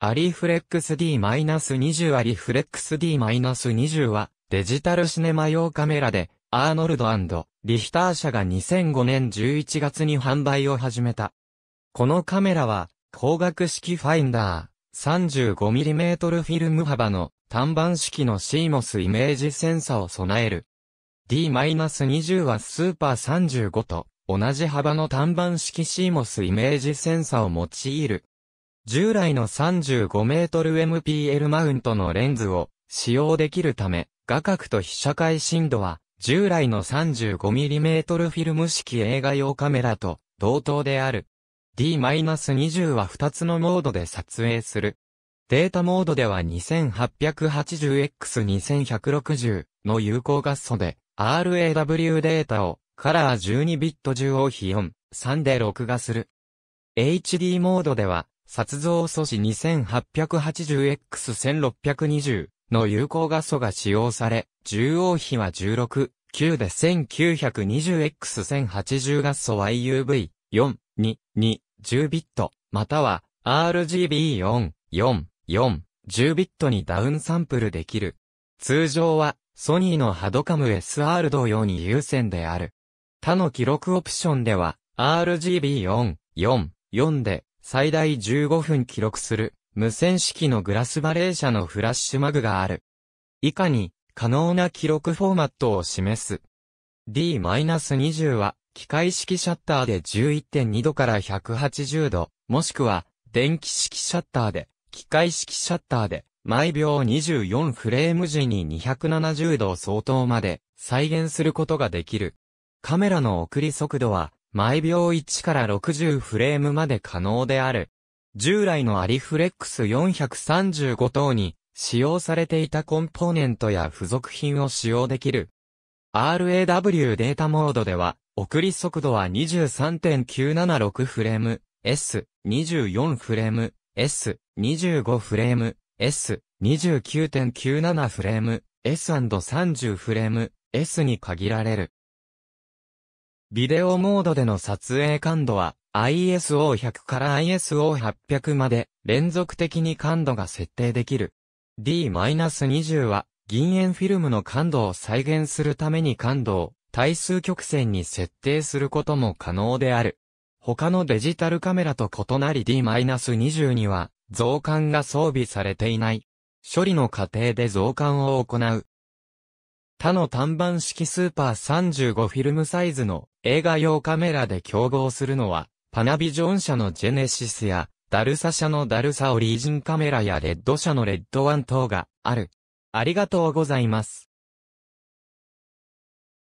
アリフレックス D-20 アリフレックス D-20 は、デジタルシネマ用カメラで、アーノルドリヒター社が2005年11月に販売を始めた。このカメラは、光学式ファインダー、35mm フィルム幅の単板式の CMOS イメージセンサを備える。D-20 はスーパー35と同じ幅の単板式 CMOS イメージセンサを用いる従来の 35mmPL マウントのレンズを使用できるため、画角と被写界深度は従来の 35mm フィルム式映画用カメラと同等である。D-20 は2つのモードで撮影する。データモードでは 2880X2160 の有効画素で RAW データをカラー12ビット10を比4、3で録画する。HD モードでは殺像素子 2880X1620 の有効画素が使用され、重王比は16、9で 1920X1080 画素 YUV4、2、2、10ビット、または RGB4、4、4、10ビットにダウンサンプルできる。通常は、ソニーのハドカム SR 同様に優先である。他の記録オプションでは、RGB4、4、4で、最大15分記録する、無線式のグラスバレー社のフラッシュマグがある。以下に、可能な記録フォーマットを示す。D-20 は、機械式シャッターで11.2度から180度、もしくは、電気式シャッターで、機械式シャッターで、毎秒24フレーム時に270度相当まで再現することができる。カメラの送り速度は毎秒1から60フレームまで可能である。従来のアリフレックス435等に使用されていたコンポーネントや付属品を使用できる。RAW データモードでは、送り速度は23.976フレーム、S、24フレーム、S、25フレーム、S、29.97フレーム、S&30 フレーム、S に限られる。ビデオモードでの撮影感度は ISO100 から ISO800 まで連続的に感度が設定できる。D-20 は銀塩フィルムの感度を再現するために感度を対数曲線に設定することも可能である。他のデジタルカメラと異なり D-20 には増感が装備されていない。処理の過程で増感を行う他の単板式スーパー35フィルムサイズの映画用カメラで競合するのは、パナビジョン社のジェネシスや、ダルサ社のダルサオリージンカメラやレッド社のレッドワン等がある。ありがとうございます。